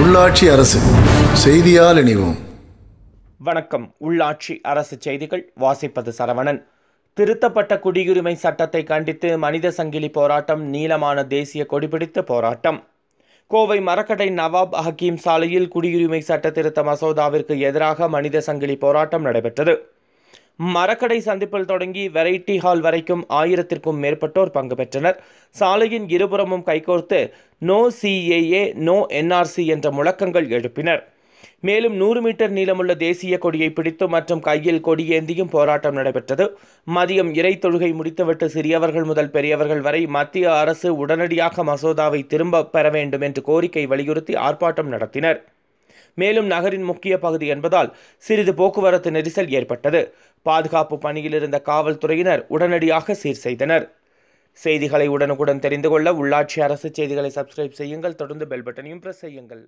உள்ளாட்சி அரசு செய்தியால் இணைவோம் வணக்கம் உள்ளாட்சி அரசு செய்திகள் வாசிப்பது சரவணன் திருத்தப்பட்ட குடியுரிமை சட்டத்தை கண்டித்து மனித சங்கிலி போராட்டம் நீளமான தேசிய கொடிபிடித்த போராட்டம் கோவை மரக்கடை நவாப் ஹக்கீம் சாலையில் குடியுரிமை சட்ட திருத்த மசோதாவிற்கு எதிராக மனித சங்கிலி போராட்டம் நடைபெற்றது மரக்கடை சந்திப்பில் தொடங்கி வெரைட்டி ஹால் வரைக்கும் ஆயிரத்திற்கும் மேற்பட்டோர் பங்கு பெற்றனர் சாலையின் இருபுறமும் கைகோர்த்து நோ சிஏஏ நோ என்ஆர்சி என்ற முழக்கங்கள் எழுப்பினர் மேலும் நூறு மீட்டர் நீளமுள்ள தேசிய கொடியை பிடித்து மற்றும் கையில் கொடியேந்தியும் போராட்டம் நடைபெற்றது மதியம் இறை தொழுகை முடித்துவிட்டு சிறியவர்கள் முதல் பெரியவர்கள் வரை மத்திய அரசு உடனடியாக மசோதாவை திரும்ப பெற வேண்டும் என்று கோரிக்கை வலியுறுத்தி ஆர்ப்பாட்டம் நடத்தினர் மேலும் நகரின் முக்கிய பகுதி என்பதால் சிறிது போக்குவரத்து நெரிசல் ஏற்பட்டது பாதுகாப்பு பணியில் இருந்த காவல்துறையினர் உடனடியாக சீர் செய்தனர் செய்திகளை உடனுக்குடன் தெரிந்து கொள்ள உள்ளாட்சி அரசு செய்திகளை சப்ஸ்கிரைப் செய்யுங்கள் தொடர்ந்து பெல் பட்டனையும் பிரஸ் செய்யுங்கள்